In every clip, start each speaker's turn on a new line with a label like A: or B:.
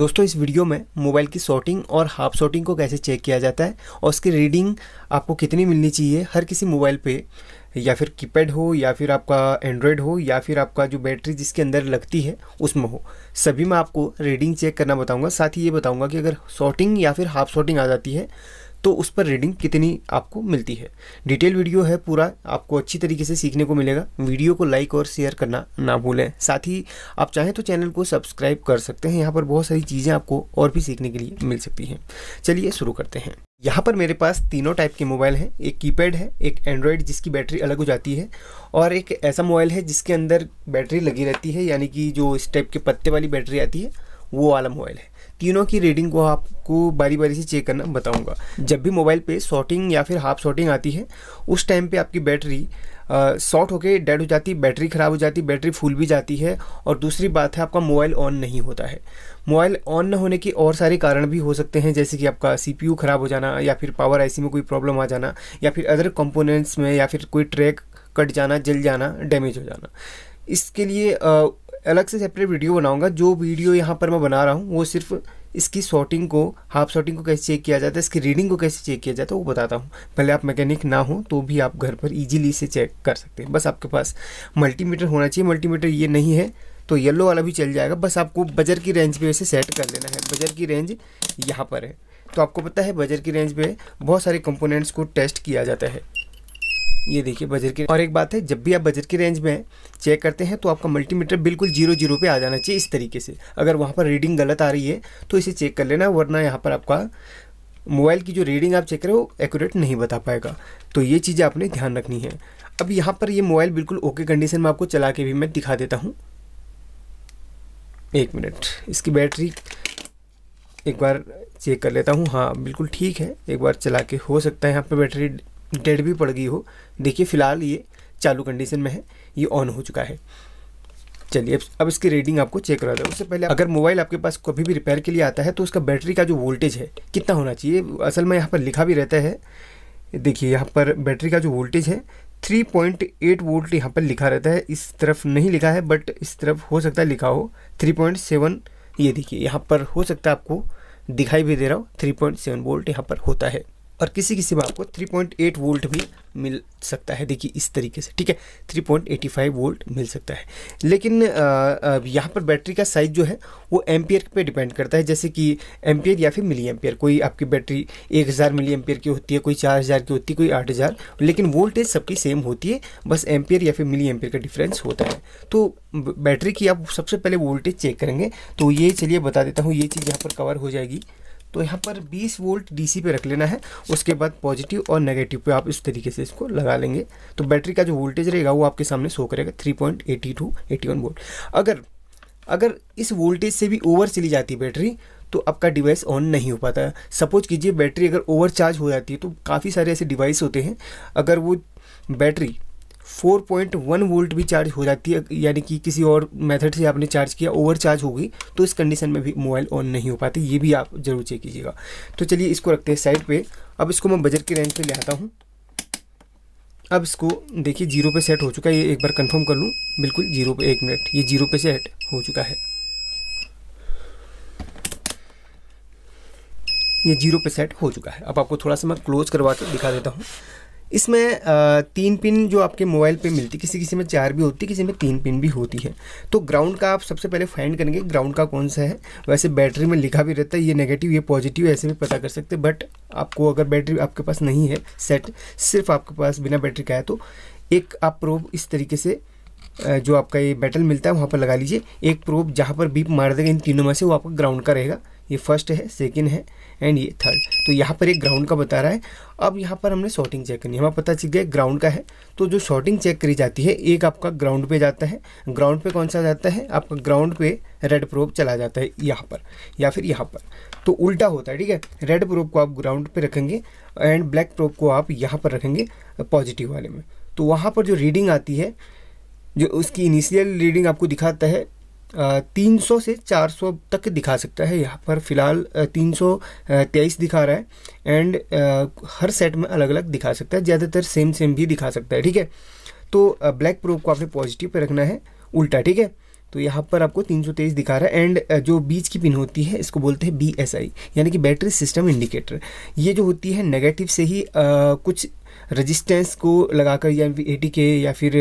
A: दोस्तों इस वीडियो में मोबाइल की शॉर्टिंग और हाफ शॉर्टिंग को कैसे चेक किया जाता है और उसकी रीडिंग आपको कितनी मिलनी चाहिए हर किसी मोबाइल पे या फिर कीपैड हो या फिर आपका एंड्रॉयड हो या फिर आपका जो बैटरी जिसके अंदर लगती है उसमें हो सभी में आपको रीडिंग चेक करना बताऊँगा साथ ही ये बताऊँगा कि अगर शॉर्टिंग या फिर हाफ शॉर्टिंग आ जाती है तो उस पर रीडिंग कितनी आपको मिलती है डिटेल वीडियो है पूरा आपको अच्छी तरीके से सीखने को मिलेगा वीडियो को लाइक और शेयर करना ना भूलें साथ ही आप चाहें तो चैनल को सब्सक्राइब कर सकते हैं यहाँ पर बहुत सारी चीज़ें आपको और भी सीखने के लिए मिल सकती हैं चलिए शुरू करते हैं यहाँ पर मेरे पास तीनों टाइप के मोबाइल हैं एक कीपैड है एक एंड्रॉयड जिसकी बैटरी अलग हो जाती है और एक ऐसा मोबाइल है जिसके अंदर बैटरी लगी रहती है यानी कि जो इस टाइप के पत्ते वाली बैटरी आती है वो वाला मोबाइल है तीनों की रीडिंग को आपको बारी बारी से चेक करना बताऊंगा जब भी मोबाइल पे शॉर्टिंग या फिर हाफ शॉर्टिंग आती है उस टाइम पे आपकी बैटरी शॉर्ट होकर डेड हो जाती बैटरी ख़राब हो जाती बैटरी फुल भी जाती है और दूसरी बात है आपका मोबाइल ऑन नहीं होता है मोबाइल ऑन न होने के और सारे कारण भी हो सकते हैं जैसे कि आपका सी ख़राब हो जाना या फिर पावर आईसी में कोई प्रॉब्लम आ जाना या फिर अदर कंपोनेंट्स में या फिर कोई ट्रैक कट जाना जल जाना डैमेज हो जाना इसके लिए अलग से सेपरेट वीडियो बनाऊंगा जो वीडियो यहाँ पर मैं बना रहा हूँ वो सिर्फ इसकी शॉर्टिंग को हाफ शॉर्टिंग को कैसे चेक किया जाता है इसकी रीडिंग को कैसे चेक किया जाता है वो बताता हूँ भले आप मैकेनिक ना हो तो भी आप घर पर इजीली इसे चेक कर सकते हैं बस आपके पास मल्टीमीटर होना चाहिए मल्टीमीटर ये नहीं है तो येलो वाला भी चल जाएगा बस आपको बजर की रेंज पर इसे सेट कर लेना है बजर की रेंज यहाँ पर है तो आपको पता है बजर की रेंज पर बहुत सारे कंपोनेंट्स को टेस्ट किया जाता है ये देखिए बजट की और एक बात है जब भी आप बजट की रेंज में चेक करते हैं तो आपका मल्टीमीटर बिल्कुल जीरो जीरो पे आ जाना चाहिए इस तरीके से अगर वहाँ पर रीडिंग गलत आ रही है तो इसे चेक कर लेना वरना यहाँ पर आपका मोबाइल की जो रीडिंग आप चेक करें वो एक्यूरेट नहीं बता पाएगा तो ये चीज़ें आपने ध्यान रखनी है अब यहाँ पर ये मोबाइल बिल्कुल ओके कंडीशन में आपको चला के भी मैं दिखा देता हूँ एक मिनट इसकी बैटरी एक बार चेक कर लेता हूँ हाँ बिल्कुल ठीक है एक बार चला के हो सकता है यहाँ पर बैटरी डेड भी पड़ गई हो देखिए फ़िलहाल ये चालू कंडीशन में है ये ऑन हो चुका है चलिए अब इसकी रीडिंग आपको चेक करा दो उससे पहले अगर मोबाइल आपके पास कभी भी रिपेयर के लिए आता है तो उसका बैटरी का जो वोल्टेज है कितना होना चाहिए असल में यहाँ पर लिखा भी रहता है देखिए यहाँ पर बैटरी का जो वोल्टेज है 3.8 वोल्ट यहाँ पर लिखा रहता है इस तरफ नहीं लिखा है बट इस तरफ हो सकता है लिखा हो 3.7 ये देखिए यहाँ पर हो सकता है आपको दिखाई भी दे रहा हो 3.7 वोल्ट यहाँ पर होता है और किसी किसी में आपको 3.8 वोल्ट भी मिल सकता है देखिए इस तरीके से ठीक है 3.85 वोल्ट मिल सकता है लेकिन यहाँ पर बैटरी का साइज़ जो है वो एम्पियर पे डिपेंड करता है जैसे कि एम्पियर या फिर मिली एम्पियर कोई आपकी बैटरी 1000 मिली एम्पियर की होती है कोई 4000 की होती है कोई 8000 लेकिन वोल्टेज सबकी सेम होती है बस एम्पियर या फिर मिली एम्पियर का डिफरेंस होता है तो बैटरी की आप सबसे पहले वोल्टेज चेक करेंगे तो ये चलिए बता देता हूँ ये चीज़ यहाँ पर कवर हो जाएगी तो यहाँ पर 20 वोल्ट डीसी पे रख लेना है उसके बाद पॉजिटिव और नेगेटिव पे आप इस तरीके से इसको लगा लेंगे तो बैटरी का जो वोल्टेज रहेगा वो आपके सामने शो करेगा three point eighty two eighty one volt अगर अगर इस वोल्टेज से भी ओवर चली जाती बैटरी तो आपका डिवाइस ऑन नहीं हो पाता सपोज कीजिए बैटरी अगर ओवर चार्ज हो जाती है तो काफ़ी सारे ऐसे डिवाइस होते हैं अगर वो battery four point one volt भी चार्ज हो जाती है यानी कि किसी और मेथड से आपने चार्ज किया ओवर चार्ज हो गई तो इस कंडीशन में भी मोबाइल ऑन नहीं हो पाती ये भी आप जरूर चेक कीजिएगा तो चलिए इसको रखते हैं साइड पे अब इसको मैं बजट के रेंज पे ले आता हूँ अब इसको देखिए जीरो पे सेट हो चुका है ये एक बार कंफर्म कर लूँ बिल्कुल जीरो पे एक मिनट ये जीरो पे सेट हो चुका है ये जीरो पे सेट हो चुका है अब आपको थोड़ा सा मैं क्लोज करवा के दिखा देता हूँ इसमें तीन पिन जो आपके मोबाइल पे मिलती है किसी किसी में चार भी होती है किसी में तीन पिन भी होती है तो ग्राउंड का आप सबसे पहले फाइंड करेंगे ग्राउंड का कौन सा है वैसे बैटरी में लिखा भी रहता है ये नेगेटिव ये पॉजिटिव ऐसे भी पता कर सकते बट आपको अगर बैटरी आपके पास नहीं है सेट सिर्फ आपके पास बिना बैटरी का है तो एक आप प्रोब इस तरीके से जो आपका ये बैटल मिलता है वहाँ पर लगा लीजिए एक प्रोब जहाँ पर बीप मार देगा इन तीनों में से वो आपका ग्राउंड का रहेगा ये फर्स्ट है सेकेंड है एंड ये थर्ड तो यहाँ पर एक ग्राउंड का बता रहा है अब यहाँ पर हमने शॉर्टिंग चेक करनी है हमें पता चल गया ग्राउंड का है तो जो शॉर्टिंग चेक करी जाती है एक आपका ग्राउंड पे जाता है ग्राउंड पे कौन सा जाता है आपका ग्राउंड पे रेड प्रोब चला जाता है यहाँ पर या फिर यहाँ पर तो उल्टा होता है ठीक है रेड प्रोब को आप ग्राउंड पर रखेंगे एंड ब्लैक प्रोब को आप यहाँ पर रखेंगे पॉजिटिव वाले में तो वहाँ पर जो रीडिंग आती है जो उसकी इनिशियल रीडिंग आपको दिखाता है 300 से 400 तक दिखा सकता है यहाँ पर फिलहाल 323 दिखा रहा है एंड हर सेट में अलग अलग दिखा सकता है ज़्यादातर सेम सेम भी दिखा सकता है ठीक है तो ब्लैक प्रोब को आपने पॉजिटिव पे रखना है उल्टा ठीक है तो यहाँ पर आपको 323 दिखा रहा है एंड जो बीच की पिन होती है इसको बोलते हैं बी यानी कि बैटरी सिस्टम इंडिकेटर ये जो होती है नेगेटिव से ही आ, कुछ रजिस्टेंस को लगाकर या एटी के या फिर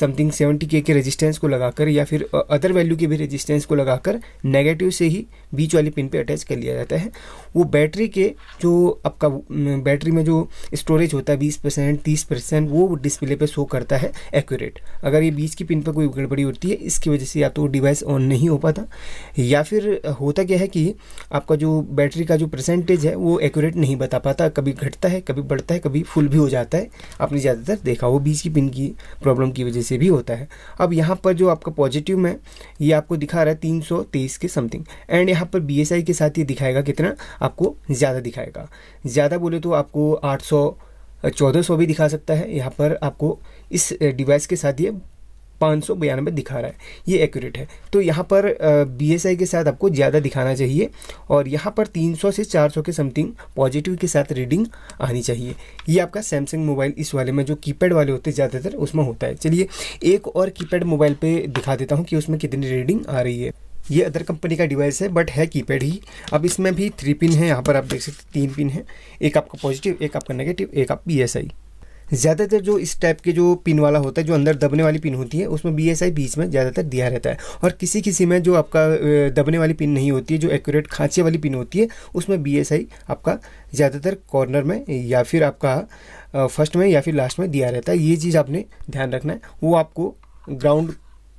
A: समथिंग सेवेंटी के के रजिस्टेंस को लगाकर या फिर अदर वैल्यू uh, uh, के भी रजिस्टेंस को लगाकर नेगेटिव से ही बीच वाली पिन पे अटैच कर लिया जाता है वो बैटरी के जो आपका बैटरी में जो स्टोरेज होता है बीस परसेंट तीस परसेंट वो डिस्प्ले पे शो करता है एक्यूरेट अगर ये बीच की पिन पर कोई गड़बड़ी होती है इसकी वजह से या तो डिवाइस ऑन नहीं हो पाता या फिर होता क्या है कि आपका जो बैटरी का जो परसेंटेज है वो एक्यूरेट नहीं बता पाता कभी घटता है कभी बढ़ता है कभी फुल भी हो जाता है आपने ज़्यादातर देखा वो बीच की पिन की प्रॉब्लम की वजह से भी होता है अब यहाँ पर जो आपका पॉजिटिव में ये आपको दिखा रहा है तीन के समथिंग एंड यहाँ पर बी के साथ ये दिखाएगा कितना आपको ज़्यादा दिखाएगा ज़्यादा बोले तो आपको आठ सौ चौदह सौ भी दिखा सकता है यहाँ पर आपको इस डिवाइस के साथ ये पाँच सौ बयानबे दिखा रहा है ये एक्यूरेट है तो यहाँ पर बी एस आई के साथ आपको ज़्यादा दिखाना चाहिए और यहाँ पर तीन सौ से चार सौ के समथिंग पॉजिटिव के साथ रीडिंग आनी चाहिए ये आपका सैमसंग मोबाइल इस वाले में जो कीपैड वाले होते हैं ज़्यादातर उसमें होता है चलिए एक और कीपैड मोबाइल पर दिखा देता हूँ कि उसमें कितनी रीडिंग आ रही है ये अदर कंपनी का डिवाइस है बट है कीपैड ही अब इसमें भी थ्री पिन है यहाँ पर आप देख सकते तीन पिन है एक आपका पॉजिटिव एक आपका नेगेटिव एक आप बी ज़्यादातर जो इस टाइप के जो पिन वाला होता है जो अंदर दबने वाली पिन होती है उसमें बी एस आई बीच में ज़्यादातर दिया रहता है और किसी किसी में जो आपका दबने वाली पिन नहीं होती है जो एक्यूरेट खांचे वाली पिन होती है उसमें बी एस आई आपका ज़्यादातर कॉर्नर में या फिर आपका फर्स्ट में या फिर लास्ट में दिया रहता है ये चीज़ आपने ध्यान रखना है वो आपको ग्राउंड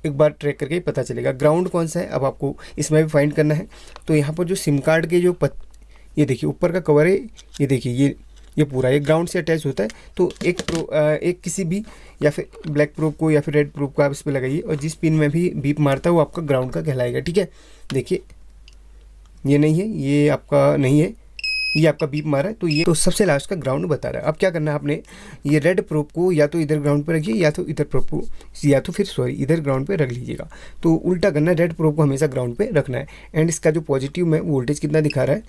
A: एक बार ट्रैक करके पता चलेगा ग्राउंड कौन सा है अब आपको इसमें भी फाइंड करना है तो यहाँ पर जो सिम कार्ड के जो पत ये देखिए ऊपर का कवर है ये देखिए ये ये पूरा ये ग्राउंड से अटैच होता है तो एक प्रो आ, एक किसी भी या फिर ब्लैक प्रूफ को या फिर रेड प्रूफ को आप इस पर लगाइए और जिस पिन में भी बीप मारता है वो आपका ग्राउंड का कहलाएगा ठीक है देखिए ये नहीं है ये आपका नहीं है ये आपका बीप मारा है तो ये तो सबसे लास्ट का ग्राउंड बता रहा है अब क्या करना है आपने ये रेड प्रोप को या तो इधर ग्राउंड पर रखिए या तो इधर प्रोप को या तो फिर सॉरी इधर ग्राउंड पर रख लीजिएगा तो उल्टा करना है रेड प्रोप को हमेशा ग्राउंड पर रखना है एंड इसका जो पॉजिटिव है वोल्टेज कितना दिखा रहा है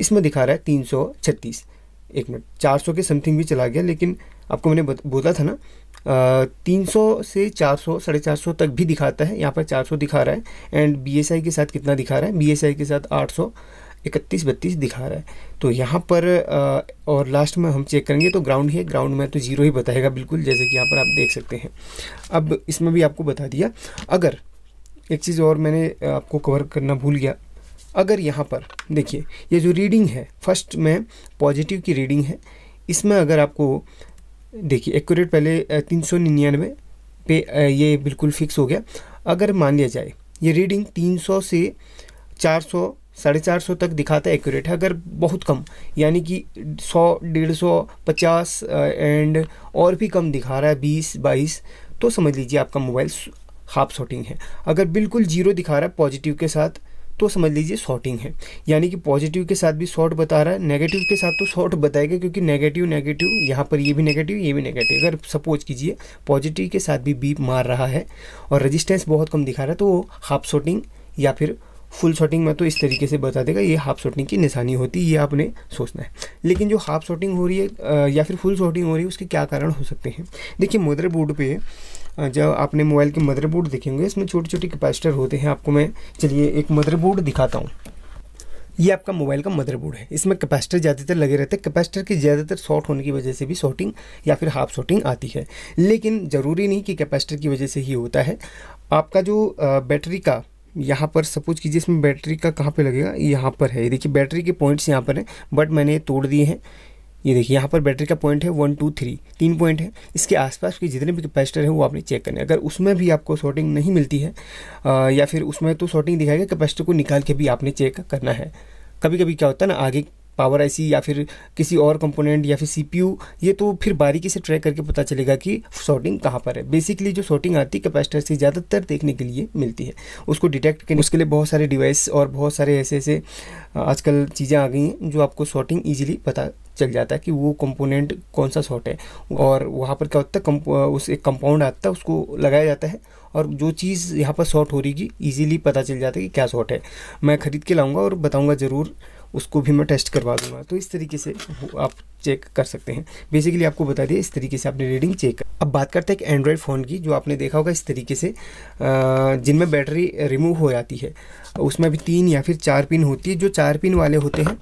A: इसमें दिखा रहा है तीन सौ छत्तीस एक मिनट चार सौ के समथिंग भी चला गया लेकिन आपको मैंने बोला था ना तीन सौ से चार सौ साढ़े चार सौ तक भी दिखाता है यहाँ पर चार सौ दिखा रहा है एंड बी के साथ कितना दिखा रहा है बी के साथ आठ सौ इकतीस बत्तीस दिखा रहा है तो यहाँ पर आ, और लास्ट में हम चेक करेंगे तो ग्राउंड है ग्राउंड में तो ज़ीरो ही बताएगा बिल्कुल जैसे कि यहाँ पर आप देख सकते हैं अब इसमें भी आपको बता दिया अगर एक चीज़ और मैंने आपको कवर करना भूल गया अगर यहाँ पर देखिए ये जो रीडिंग है फर्स्ट में पॉजिटिव की रीडिंग है इसमें अगर आपको देखिए एक्यूरेट पहले तीन सौ निन्यानवे पे ये बिल्कुल फिक्स हो गया अगर मान लिया जाए ये रीडिंग तीन सौ से चार सौ साढ़े चार सौ तक दिखाता है एक्यूरेट है अगर बहुत कम यानी कि सौ डेढ़ सौ पचास एंड और भी कम दिखा रहा है बीस बाईस तो समझ लीजिए आपका मोबाइल हाफ शॉटिंग है अगर बिल्कुल जीरो दिखा रहा है पॉजिटिव के साथ तो समझ लीजिए शॉर्टिंग है यानी कि पॉजिटिव के साथ भी शॉर्ट बता रहा है नेगेटिव के साथ तो शॉर्ट बताएगा क्योंकि नेगेटिव नेगेटिव यहाँ पर ये भी नेगेटिव ये भी नेगेटिव अगर सपोज कीजिए पॉजिटिव के साथ भी बीप मार रहा है और रेजिस्टेंस बहुत कम दिखा रहा है तो वो हाफ शॉटिंग या फिर फुल शॉटिंग में तो इस तरीके से बता देगा ये हाफ शॉटिंग की निशानी होती है ये आपने सोचना है लेकिन जो हाफ शॉटिंग हो रही है या फिर फुल शॉटिंग हो रही है उसके क्या कारण हो सकते हैं देखिए मदरबोर्ड पे जब आपने मोबाइल के मदरबोर्ड देखेंगे इसमें छोटे छोटे कैपेसिटर होते हैं आपको मैं चलिए एक मदरबोर्ड दिखाता हूँ ये आपका मोबाइल का मदरबोर्ड है इसमें कैपेसिटर ज़्यादातर लगे रहते हैं कैपेसिटर के ज़्यादातर शॉर्ट होने की वजह से भी शॉर्टिंग या फिर हाफ शॉर्टिंग आती है लेकिन ज़रूरी नहीं कि कैपेसिटर की वजह से ही होता है आपका जो बैटरी का यहाँ पर सपोज कीजिए इसमें बैटरी का कहाँ पे लगेगा यहाँ पर है ये देखिए बैटरी के पॉइंट्स यहाँ पर हैं बट मैंने ये तोड़ दिए हैं ये देखिए यहाँ पर बैटरी का पॉइंट है वन टू थ्री तीन पॉइंट है इसके आसपास के जितने भी कैपेसिटर हैं वो आपने चेक करने अगर उसमें भी आपको शॉर्टिंग नहीं मिलती है आ, या फिर उसमें तो शॉर्टिंग दिखाएगा कैपेसिटर को निकाल के भी आपने चेक करना है कभी कभी क्या होता है ना आगे पावर आईसी या फिर किसी और कंपोनेंट या फिर सीपीयू ये तो फिर बारीकी से ट्रैक करके पता चलेगा कि शॉर्टिंग कहाँ पर है बेसिकली जो शॉर्टिंग आती है कैपेसिटर से ज़्यादातर देखने के लिए मिलती है उसको डिटेक्ट करने उसके लिए बहुत सारे डिवाइस और बहुत सारे ऐसे ऐसे आजकल चीज़ें आ गई हैं जो आपको शॉर्टिंग ईजिली पता चल जाता है कि वो कंपोनेंट कौन सा शॉर्ट है और वहाँ पर क्या होता है उस एक कंपाउंड आता है उसको लगाया जाता है और जो चीज़ यहाँ पर शॉर्ट हो रही है ईजिली पता चल जाता है कि क्या शॉर्ट है मैं ख़रीद के लाऊंगा और बताऊँगा ज़रूर उसको भी मैं टेस्ट करवा दूंगा तो इस तरीके से आप चेक कर सकते हैं बेसिकली आपको बता दिया इस तरीके से आपने रीडिंग चेक अब बात करते हैं एक एंड्रॉयड फ़ोन की जो आपने देखा होगा इस तरीके से जिनमें बैटरी रिमूव हो जाती है उसमें भी तीन या फिर चार पिन होती है जो चार पिन वाले होते हैं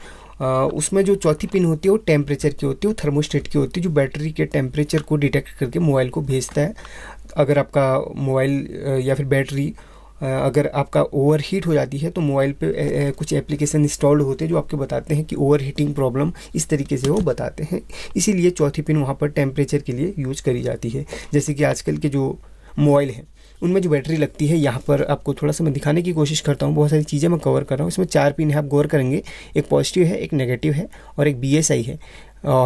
A: उसमें जो चौथी पिन होती है वो टेम्परेचर की होती है वो थर्मोस्टेट की होती है जो बैटरी के टेम्परेचर को डिटेक्ट करके मोबाइल को भेजता है अगर आपका मोबाइल या फिर बैटरी अगर आपका ओवर हीट हो जाती है तो मोबाइल पे कुछ एप्लीकेशन इंस्टॉल्ड होते हैं जो आपके बताते हैं कि ओवर हीटिंग प्रॉब्लम इस तरीके से वो बताते हैं इसीलिए चौथी पिन वहाँ पर टेम्परेचर के लिए यूज करी जाती है जैसे कि आजकल के जो मोबाइल हैं उनमें जो बैटरी लगती है यहाँ पर आपको थोड़ा सा मैं दिखाने की कोशिश करता हूँ बहुत सारी चीज़ें मैं कवर कर रहा हूँ इसमें चार पिन है आप गौर करेंगे एक पॉजिटिव है एक नेगेटिव है और एक बी है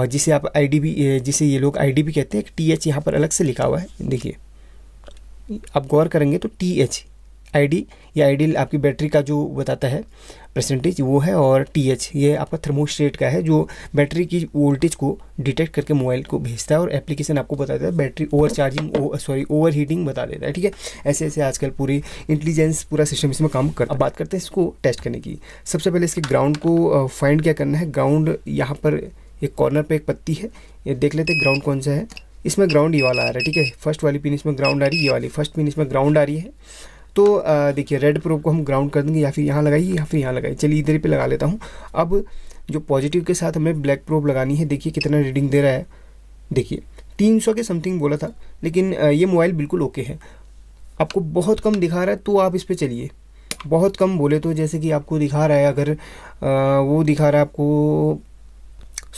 A: जिसे आप आई डी जिसे ये लोग आई कहते हैं एक टी एच यहाँ पर अलग से लिखा हुआ है देखिए आप गौर करेंगे तो टी एच आईडी या आइडियल आपकी बैटरी का जो बताता है परसेंटेज वो है और टीएच ये आपका थर्मोस्टेट का है जो बैटरी की वोल्टेज को डिटेक्ट करके मोबाइल को भेजता है और एप्लीकेशन आपको बता देता है battery overcharging sorry overheating बता देता है ठीक है ऐसे ऐसे आजकल पूरी इंटेलिजेंस पूरा सिस्टम इसमें काम करता है अब बात करते हैं इसको टेस्ट करने की सबसे पहले इसके ग्राउंड को फाइंड क्या करना है ग्राउंड यहाँ पर एक कॉर्नर पर एक पत्ती है ये देख लेते हैं ग्राउंड कौन सा है इसमें ग्राउंड ये वाला आ रहा है ठीक है फर्स्ट वाली पिन इसमें ग्राउंड आ रही है ये वाली फर्स्ट पिन इसमें ग्राउंड आ रही है तो देखिए रेड प्रोब को हम ग्राउंड कर देंगे या फिर यहाँ लगाइए या फिर यहाँ लगाइए चलिए इधर पे लगा लेता हूँ अब जो पॉजिटिव के साथ हमें ब्लैक प्रोब लगानी है देखिए कितना रीडिंग दे रहा है देखिए तीन सौ के समथिंग बोला था लेकिन ये मोबाइल बिल्कुल ओके है आपको बहुत कम दिखा रहा है तो आप इस पर चलिए बहुत कम बोले तो जैसे कि आपको दिखा रहा है अगर आ, वो दिखा रहा है आपको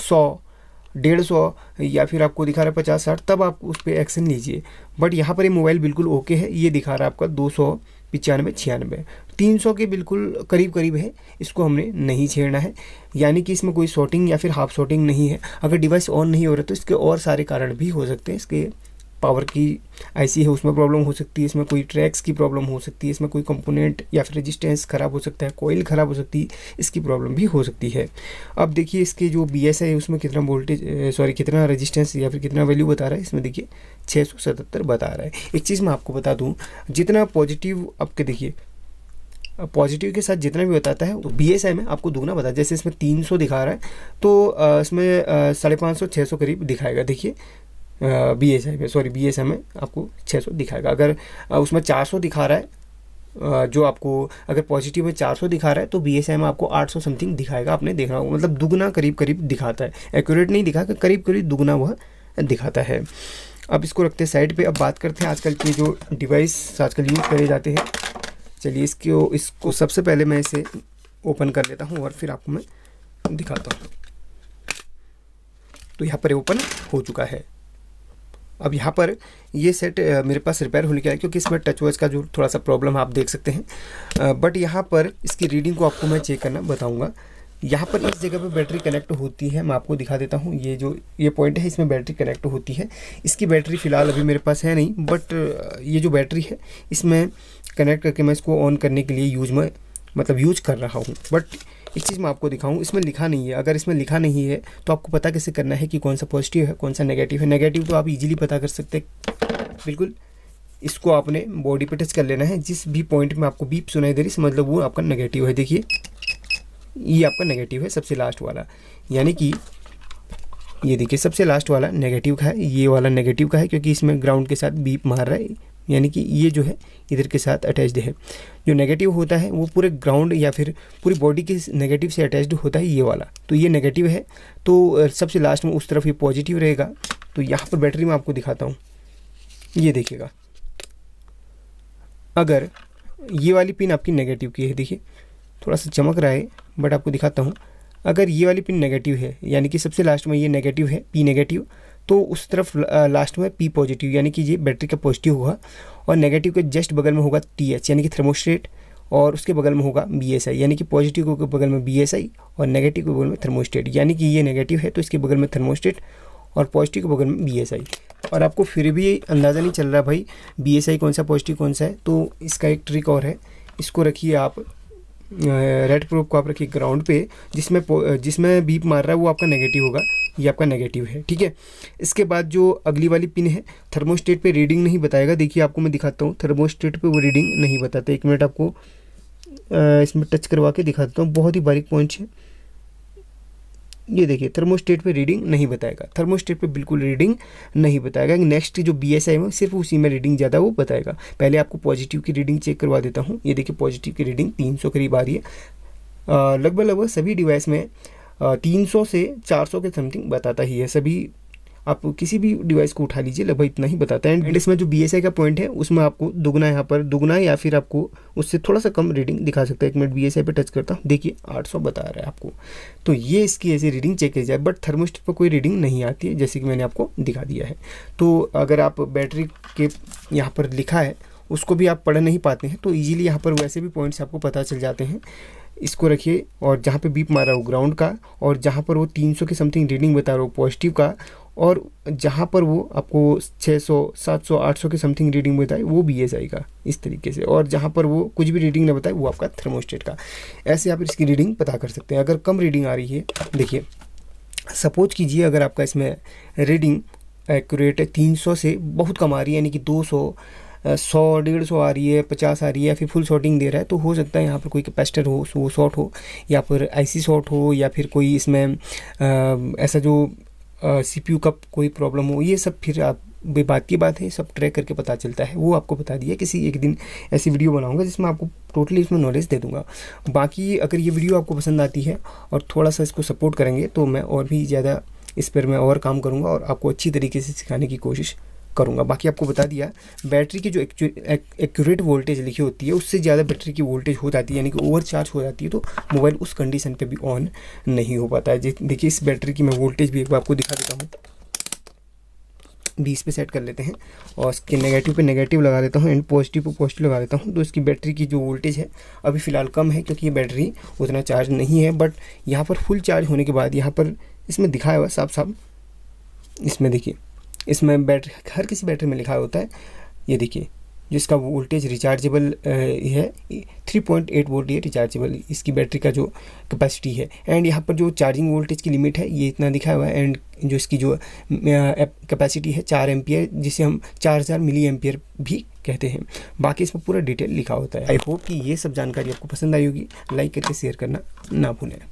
A: सौ डेढ़ सौ या फिर आपको दिखा रहा है पचास साठ तब आप उस पर एक्शन लीजिए बट यहाँ पर ये मोबाइल बिल्कुल ओके है ये दिखा रहा है आपका दो सौ पचानवे छियानवे तीन सौ के बिल्कुल करीब करीब है इसको हमने नहीं छेड़ना है यानी कि इसमें कोई शॉटिंग या फिर हाफ शॉटिंग नहीं है अगर डिवाइस ऑन नहीं हो रहा तो इसके और सारे कारण भी हो सकते हैं इसके पावर की आईसी है उसमें प्रॉब्लम हो सकती है इसमें कोई ट्रैक्स की प्रॉब्लम हो सकती है इसमें कोई कंपोनेंट या फिर रेजिस्टेंस ख़राब हो सकता है कोयल ख़राब हो सकती है इसकी प्रॉब्लम भी हो सकती है अब देखिए इसके जो बी एस है उसमें कितना वोल्टेज सॉरी कितना रजिस्टेंस या फिर कितना वैल्यू बता रहा है इसमें देखिए छः सौ सतहत्तर बता रहा है एक चीज़ मैं आपको बता दूँ जितना पॉजिटिव आपके देखिए पॉजिटिव के साथ जितना भी बताता है तो बी एस आई में आपको दुगना बता जैसे इसमें तीन सौ दिखा रहा है तो इसमें साढ़े पाँच सौ छः सौ करीब दिखाएगा देखिए बी एस आई में सॉरी बी एस एम में आपको 600 दिखाएगा अगर उसमें 400 दिखा रहा है जो आपको अगर पॉजिटिव में 400 दिखा रहा है तो बी एस एम आपको आपको 800 समथिंग दिखाएगा आपने देखना होगा मतलब दुगना करीब करीब दिखाता है एक्यूरेट नहीं दिखा करीब करीब दुगना वह दिखाता है अब इसको रखते हैं साइड पे अब बात करते हैं आजकल के जो डिवाइस आजकल यूज़ करे जाते हैं चलिए इसको इसको सबसे पहले मैं इसे ओपन कर लेता हूँ और फिर आपको मैं दिखाता हूँ तो यहाँ पर ओपन हो चुका है अब यहाँ पर ये सेट मेरे पास रिपेयर होने के आया क्योंकि इसमें टच वॉच का जो थोड़ा सा प्रॉब्लम आप देख सकते हैं बट यहाँ पर इसकी रीडिंग को आपको मैं चेक करना बताऊँगा यहाँ पर इस जगह पे बैटरी कनेक्ट होती है मैं आपको दिखा देता हूँ ये जो ये पॉइंट है इसमें बैटरी कनेक्ट होती है इसकी बैटरी फ़िलहाल अभी मेरे पास है नहीं बट ये जो बैटरी है इसमें कनेक्ट करके मैं इसको ऑन करने के लिए यूज में मतलब यूज कर रहा हूँ बट एक चीज़ मैं आपको दिखाऊँ इसमें लिखा नहीं है अगर इसमें लिखा नहीं है तो आपको पता कैसे करना है कि कौन सा पॉजिटिव है कौन सा नेगेटिव है नेगेटिव तो आप इजीली पता कर सकते हैं बिल्कुल इसको आपने बॉडी पे टच कर लेना है जिस भी पॉइंट में आपको बीप सुनाई दे रही मतलब वो आपका नेगेटिव है देखिए ये आपका नेगेटिव है सबसे लास्ट वाला यानी कि ये देखिए सबसे लास्ट वाला नेगेटिव का है ये वाला नेगेटिव का है क्योंकि इसमें ग्राउंड के साथ बीप मार रहा है यानी कि ये जो है इधर के साथ अटैच्ड है जो नेगेटिव होता है वो पूरे ग्राउंड या फिर पूरी बॉडी के नेगेटिव से अटैच्ड होता है ये वाला तो ये नेगेटिव है तो सबसे लास्ट में उस तरफ ये पॉजिटिव रहेगा तो यहाँ पर बैटरी में आपको दिखाता हूँ ये देखिएगा अगर ये वाली पिन आपकी नेगेटिव की है देखिए थोड़ा सा चमक रहा है बट आपको दिखाता हूँ अगर ये वाली पिन नेगेटिव है यानी कि सबसे लास्ट में ये नेगेटिव है पी नेगेटिव तो उस तरफ लास्ट में पी पॉजिटिव यानी कि ये बैटरी का पॉजिटिव होगा और नेगेटिव के जस्ट बगल में होगा टी एच यानी कि थर्मोस्टेट और उसके बगल में होगा बी एस आई यानी कि पॉजिटिव के बगल में बी एस आई और नेगेटिव के बगल में थर्मोस्टेट यानी कि ये नेगेटिव है तो इसके बगल में थर्मोस्टेट और पॉजिटिव के बगल में बी एस आई और आपको फिर भी अंदाज़ा नहीं चल रहा भाई बी एस आई कौन सा पॉजिटिव कौन सा है तो इसका एक ट्रिक और है इसको रखिए आप रेड प्रोब को आप रखिए ग्राउंड पे जिसमें जिसमें बीप मार रहा है वो आपका नेगेटिव होगा ये आपका नेगेटिव है ठीक है इसके बाद जो अगली वाली पिन है थर्मोस्टेट पे रीडिंग नहीं बताएगा देखिए आपको मैं दिखाता हूँ थर्मोस्टेट पे वो रीडिंग नहीं बताता एक मिनट आपको इसमें टच करवा के दिखा देता हूँ बहुत ही बारीक पॉइंट है ये देखिए थर्मोस्टेट पे रीडिंग नहीं बताएगा थर्मोस्टेट पे बिल्कुल रीडिंग नहीं बताएगा नेक्स्ट जो बी एस आई में सिर्फ उसी में रीडिंग ज़्यादा वो बताएगा पहले आपको पॉजिटिव की रीडिंग चेक करवा देता हूँ ये देखिए पॉजिटिव की रीडिंग तीन सौ करीब आ रही है लगभग लगभग सभी डिवाइस में तीन सौ से चार सौ के समथिंग बताता ही है सभी आप किसी भी डिवाइस को उठा लीजिए लगभग इतना ही बताता है एंड इसमें जो बी एस आई का पॉइंट है उसमें आपको दुगना यहाँ पर दुगना या फिर आपको उससे थोड़ा सा कम रीडिंग दिखा सकता है एक मिनट बी एस आई पर टच करता हूँ देखिए 800 बता रहा है आपको तो ये इसकी ऐसी रीडिंग चेक की जाए बट थर्मोस्ट पर कोई रीडिंग नहीं आती है जैसे कि मैंने आपको दिखा दिया है तो अगर आप बैटरी के यहाँ पर लिखा है उसको भी आप पढ़ नहीं पाते हैं तो ईजिली यहाँ पर वैसे भी पॉइंट्स आपको पता चल जाते हैं इसको रखिए और जहाँ पे बीप मारा हो ग्राउंड का और जहाँ पर वो 300 के समथिंग रीडिंग बता रहा हो पॉजिटिव का और जहाँ पर वो आपको 600, 700, 800 के समथिंग रीडिंग बताए वो बी एस का इस तरीके से और जहाँ पर वो कुछ भी रीडिंग ना बताए वो आपका थर्मोस्टेट का ऐसे आप इसकी रीडिंग पता कर सकते हैं अगर कम रीडिंग आ रही है देखिए सपोज कीजिए अगर आपका इसमें रीडिंग एक्यूरेट तीन सौ से बहुत कम आ रही है यानी कि दो सौ सौ डेढ़ सौ आ रही है पचास आ रही है या फिर फुल शॉर्टिंग दे रहा है तो हो सकता है यहाँ पर कोई कैपेसिटर हो वो शॉट हो या फिर आईसी शॉट हो या फिर कोई इसमें ऐसा जो सीपीयू का कोई प्रॉब्लम हो ये सब फिर आप बात की बात है सब ट्रैक करके पता चलता है वो आपको बता दिया किसी एक दिन ऐसी वीडियो बनाऊंगा जिसमें आपको टोटली इसमें नॉलेज दे दूंगा बाकी अगर ये वीडियो आपको पसंद आती है और थोड़ा सा इसको सपोर्ट करेंगे तो मैं और भी ज़्यादा इस पर मैं और काम करूँगा और आपको अच्छी तरीके से सिखाने की कोशिश करूँगा बाकी आपको बता दिया बैटरी की जो एक्यूरेट वोल्टेज लिखी होती है उससे ज़्यादा बैटरी की वोल्टेज हो जाती है यानी कि ओवर चार्ज हो जाती है तो मोबाइल उस कंडीशन पर भी ऑन नहीं हो पाता है देखिए इस बैटरी की मैं वोल्टेज भी एक बार आपको दिखा देता हूँ बीस पे सेट कर लेते हैं और इसके नेगेटिव पे नेगेटिव लगा देता हूँ एंड पॉजिटिव पे पॉजिटिव लगा देता हूँ तो इसकी बैटरी की जो वोल्टेज है अभी फ़िलहाल कम है क्योंकि ये बैटरी उतना चार्ज नहीं है बट यहाँ पर फुल चार्ज होने के बाद यहाँ पर इसमें दिखाया हुआ साफ साफ इसमें देखिए इसमें बैटरी हर किसी बैटरी में लिखा होता है ये देखिए जिसका वोल्टेज रिचार्जेबल है 3.8 पॉइंट वोल्ट ये रिचार्जेबल इसकी बैटरी का जो कैपेसिटी है एंड यहाँ पर जो चार्जिंग वोल्टेज की लिमिट है ये इतना दिखा हुआ है एंड जो इसकी जो कैपेसिटी है चार एम्पियर जिसे हम चार हज़ार मिली एम्पियर भी कहते हैं बाकी इसमें पूरा डिटेल लिखा होता है आई होप कि ये सब जानकारी आपको पसंद आई होगी लाइक करके शेयर करना ना भूलें